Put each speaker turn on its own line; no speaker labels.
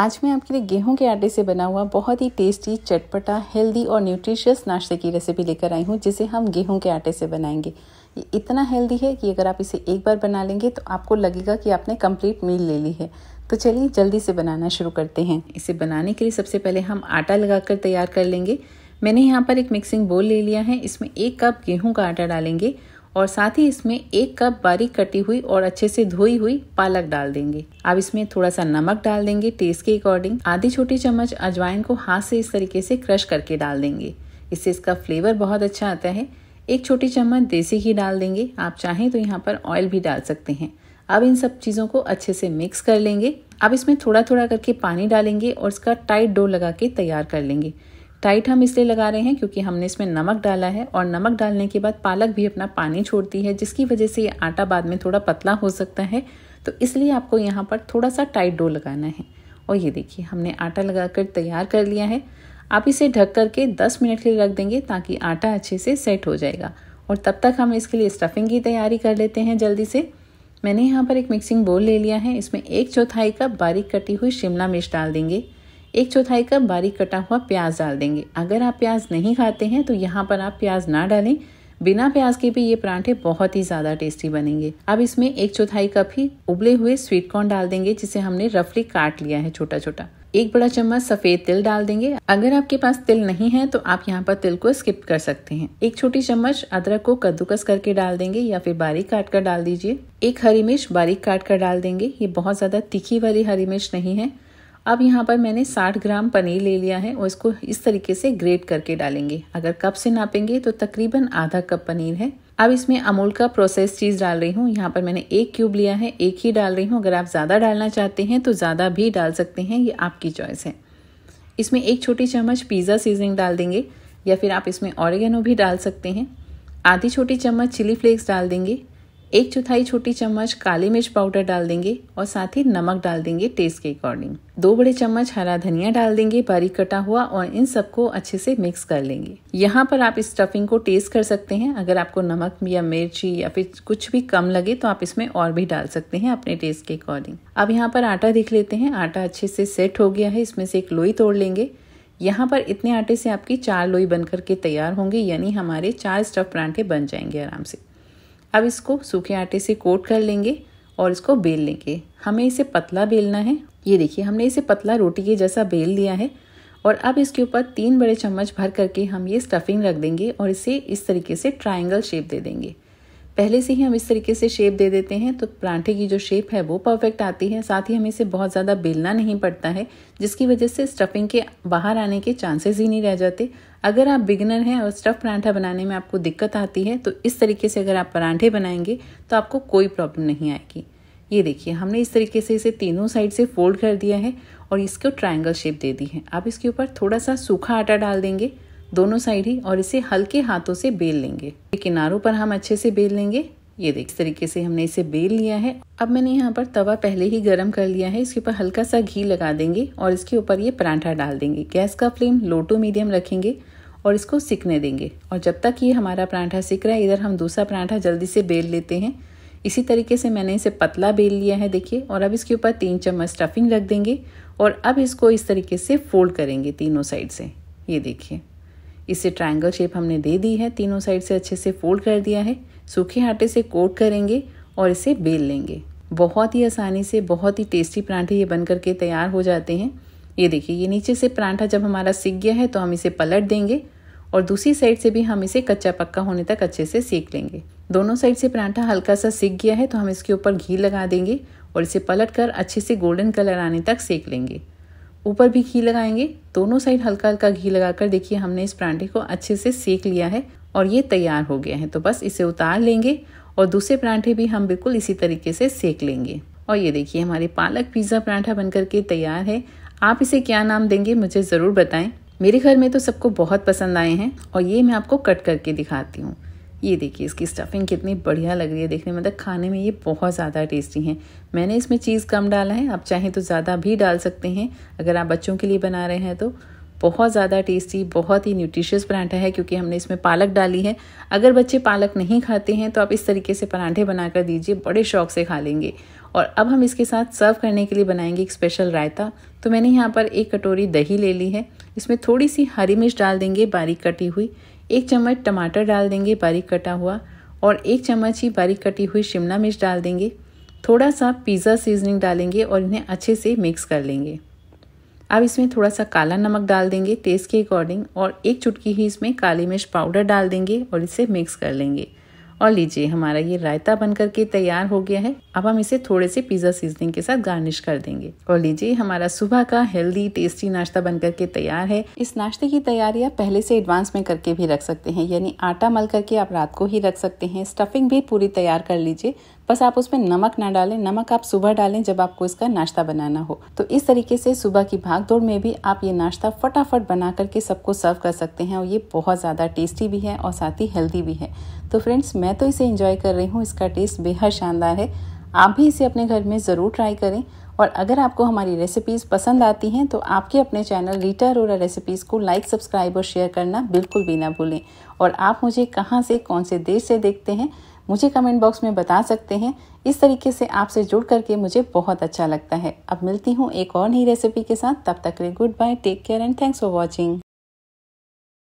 आज मैं आपके लिए गेहूं के आटे से बना हुआ बहुत ही टेस्टी चटपटा हेल्दी और न्यूट्रिशियस नाश्ते की रेसिपी लेकर आई हूं जिसे हम गेहूं के आटे से बनाएंगे ये इतना हेल्दी है कि अगर आप इसे एक बार बना लेंगे तो आपको लगेगा कि आपने कंप्लीट मील ले ली है तो चलिए जल्दी से बनाना शुरू करते हैं इसे बनाने के लिए सबसे पहले हम आटा लगाकर तैयार कर लेंगे मैंने यहाँ पर एक मिक्सिंग बोल ले लिया है इसमें एक कप गेहूँ का आटा डालेंगे और साथ ही इसमें एक कप बारीक कटी हुई और अच्छे से धोई हुई पालक डाल देंगे अब इसमें थोड़ा सा नमक डाल देंगे टेस्ट के अकॉर्डिंग आधी छोटी चम्मच अजवाइन को हाथ से इस तरीके से क्रश करके डाल देंगे इससे इसका फ्लेवर बहुत अच्छा आता है एक छोटी चम्मच देसी घी डाल देंगे आप चाहें तो यहाँ पर ऑयल भी डाल सकते हैं अब इन सब चीज़ों को अच्छे से मिक्स कर लेंगे अब इसमें थोड़ा थोड़ा करके पानी डालेंगे और इसका टाइट डो लगा के तैयार कर लेंगे टाइट हम इसलिए लगा रहे हैं क्योंकि हमने इसमें नमक डाला है और नमक डालने के बाद पालक भी अपना पानी छोड़ती है जिसकी वजह से ये आटा बाद में थोड़ा पतला हो सकता है तो इसलिए आपको यहाँ पर थोड़ा सा टाइट डो लगाना है और ये देखिए हमने आटा लगा कर तैयार कर लिया है आप इसे ढक करके 10 मिनट के लिए रख देंगे ताकि आटा अच्छे से सेट हो जाएगा और तब तक हम इसके लिए स्टफिंग की तैयारी कर लेते हैं जल्दी से मैंने यहाँ पर एक मिक्सिंग बोल ले लिया है इसमें एक चौथाई कप बारीक कटी हुई शिमला मिर्च डाल देंगे एक चौथाई कप बारीक कटा हुआ प्याज डाल देंगे अगर आप प्याज नहीं खाते हैं तो यहाँ पर आप प्याज ना डालें बिना प्याज के भी ये परांठे बहुत ही ज़्यादा टेस्टी बनेंगे अब इसमें एक चौथाई कप ही उबले हुए स्वीट कॉर्न डाल देंगे जिसे हमने रफली काट लिया है छोटा छोटा एक बड़ा चम्मच सफेद तिल डाल देंगे अगर आपके पास तिल नहीं है तो आप यहाँ पर तिल को स्किप कर सकते हैं एक छोटी चम्मच अदरक को कद्दूकस करके डाल देंगे या फिर बारीक काट कर डाल दीजिए एक हरी मिर्च बारीक काट कर डाल देंगे ये बहुत ज्यादा तीखी वाली हरी मिर्च नहीं है अब यहाँ पर मैंने 60 ग्राम पनीर ले लिया है और इसको इस तरीके से ग्रेट करके डालेंगे अगर कप से नापेंगे तो तकरीबन आधा कप पनीर है अब इसमें अमूल का प्रोसेस चीज़ डाल रही हूँ यहाँ पर मैंने एक क्यूब लिया है एक ही डाल रही हूँ अगर आप ज़्यादा डालना चाहते हैं तो ज़्यादा भी डाल सकते हैं ये आपकी चॉइस है इसमें एक छोटी चम्मच पिज़्ज़ा सीजनिंग डाल देंगे या फिर आप इसमें ऑरिगेनो भी डाल सकते हैं आधी छोटी चम्मच चिली फ्लेक्स डाल देंगे एक चौथाई छोटी चम्मच काली मिर्च पाउडर डाल देंगे और साथ ही नमक डाल देंगे टेस्ट के अकॉर्डिंग दो बड़े चम्मच हरा धनिया डाल देंगे बारीक कटा हुआ और इन सबको अच्छे से मिक्स कर लेंगे यहाँ पर आप इस स्टफिंग को टेस्ट कर सकते हैं अगर आपको नमक या मिर्ची या फिर कुछ भी कम लगे तो आप इसमें और भी डाल सकते हैं अपने टेस्ट के अकॉर्डिंग अब यहाँ पर आटा देख लेते हैं आटा अच्छे से सेट हो गया है इसमें से एक लोई तोड़ लेंगे यहाँ पर इतने आटे से आपकी चार लोई बन करके तैयार होंगे यानी हमारे चार स्टफ परांठे बन जाएंगे आराम से अब इसको सूखे आटे से कोट कर लेंगे और इसको बेल लेंगे हमें इसे पतला बेलना है ये देखिए हमने इसे पतला रोटी के जैसा बेल दिया है और अब इसके ऊपर तीन बड़े चम्मच भर करके हम ये स्टफिंग रख देंगे और इसे इस तरीके से ट्राइंगल शेप दे देंगे पहले से ही हम इस तरीके से शेप दे देते हैं तो परांठे की जो शेप है वो परफेक्ट आती है साथ ही हमें इसे बहुत ज़्यादा बेलना नहीं पड़ता है जिसकी वजह से स्टफिंग के बाहर आने के चांसेस ही नहीं रह जाते अगर आप बिगनर हैं और स्टफ़ परांठा बनाने में आपको दिक्कत आती है तो इस तरीके से अगर आप परांठे बनाएंगे तो आपको कोई प्रॉब्लम नहीं आएगी ये देखिए हमने इस तरीके से इसे तीनों साइड से फोल्ड कर दिया है और इसको ट्राइंगल शेप दे दी है आप इसके ऊपर थोड़ा सा सूखा आटा डाल देंगे दोनों साइड ही और इसे हल्के हाथों से बेल लेंगे किनारों पर हम अच्छे से बेल लेंगे ये देख इस तरीके से हमने इसे बेल लिया है अब मैंने यहाँ पर तवा पहले ही गर्म कर लिया है इसके ऊपर हल्का सा घी लगा देंगे और इसके ऊपर ये परांठा डाल देंगे गैस का फ्लेम लो टू मीडियम रखेंगे और इसको सिकने देंगे और जब तक ये हमारा परांठा सिक रहा है इधर हम दूसरा परांठा जल्दी से बेल लेते हैं इसी तरीके से मैंने इसे पतला बेल लिया है देखिए और अब इसके ऊपर तीन चम्मच स्टफिंग रख देंगे और अब इसको इस तरीके से फोल्ड करेंगे तीनों साइड से ये देखिए इसे ट्रायंगल शेप हमने दे दी है तीनों साइड से अच्छे से फोल्ड कर दिया है सूखे आटे से कोट करेंगे और इसे बेल लेंगे बहुत ही आसानी से बहुत ही टेस्टी परांठे ये बन करके तैयार हो जाते हैं ये देखिए ये नीचे से परांठा जब हमारा सीख गया है तो हम इसे पलट देंगे और दूसरी साइड से भी हम इसे कच्चा पक्का होने तक अच्छे से सेक लेंगे दोनों साइड से परांठा हल्का सा सीख गया है तो हम इसके ऊपर घी लगा देंगे और इसे पलट कर अच्छे से गोल्डन कलर आने तक सेक लेंगे ऊपर भी घी लगाएंगे दोनों साइड हल्का हल्का घी लगाकर देखिए हमने इस परांठे को अच्छे से सेक लिया है और ये तैयार हो गया है तो बस इसे उतार लेंगे और दूसरे परांठे भी हम बिल्कुल इसी तरीके से सेक लेंगे और ये देखिए हमारे पालक पिज़्ज़ा परांठा बनकर के तैयार है आप इसे क्या नाम देंगे मुझे ज़रूर बताएं मेरे घर में तो सबको बहुत पसंद आए हैं और ये मैं आपको कट करके दिखाती हूँ ये देखिए इसकी स्टफिंग कितनी बढ़िया लग रही है देखने में मतलब खाने में ये बहुत ज़्यादा टेस्टी है मैंने इसमें चीज़ कम डाला है आप चाहें तो ज़्यादा भी डाल सकते हैं अगर आप बच्चों के लिए बना रहे हैं तो बहुत ज़्यादा टेस्टी बहुत ही न्यूट्रिशियस पराठा है क्योंकि हमने इसमें पालक डाली है अगर बच्चे पालक नहीं खाते हैं तो आप इस तरीके से पराठे बनाकर दीजिए बड़े शौक से खा लेंगे और अब हम इसके साथ सर्व करने के लिए बनाएंगे एक स्पेशल रायता तो मैंने यहाँ पर एक कटोरी दही ले ली है इसमें थोड़ी सी हरी मिर्च डाल देंगे बारीक कटी हुई एक चम्मच टमाटर डाल देंगे बारीक कटा हुआ और एक चम्मच ही बारीक कटी हुई शिमला मिर्च डाल देंगे थोड़ा सा पिज़्ज़ा सीजनिंग डालेंगे और इन्हें अच्छे से मिक्स कर लेंगे अब इसमें थोड़ा सा काला नमक डाल देंगे टेस्ट के अकॉर्डिंग और एक चुटकी ही इसमें काली मिर्च पाउडर डाल देंगे और इसे मिक्स कर लेंगे और लीजिए हमारा ये रायता बनकर के तैयार हो गया है अब हम इसे थोड़े से पिज़्ज़ा सीजनिंग के साथ गार्निश कर देंगे और लीजिए हमारा सुबह का हेल्दी टेस्टी नाश्ता बनकर के तैयार है इस नाश्ते की तैयारी आप पहले से एडवांस में करके भी रख सकते हैं यानी आटा मल करके आप रात को ही रख सकते हैं स्टफिंग भी पूरी तैयार कर लीजिए बस आप उसमें नमक ना डालें नमक आप सुबह डालें जब आपको इसका नाश्ता बनाना हो तो इस तरीके से सुबह की भाग दौड़ में भी आप ये नाश्ता फटाफट बना करके सबको सर्व कर सकते हैं और ये बहुत ज़्यादा टेस्टी भी है और साथ ही हेल्दी भी है तो फ्रेंड्स मैं तो इसे इंजॉय कर रही हूँ इसका टेस्ट बेहद शानदार है आप भी इसे अपने घर में ज़रूर ट्राई करें और अगर आपको हमारी रेसिपीज़ पसंद आती हैं तो आपके अपने चैनल रीटा रोरा रेसिपीज़ को लाइक सब्सक्राइब और शेयर करना बिल्कुल भी ना भूलें और आप मुझे कहाँ से कौन से देश से देखते हैं मुझे कमेंट बॉक्स में बता सकते हैं इस तरीके से आपसे जुड़ करके मुझे बहुत अच्छा लगता है अब मिलती हूँ एक और नई रेसिपी के साथ तब तक रे good bye take care and thanks for watching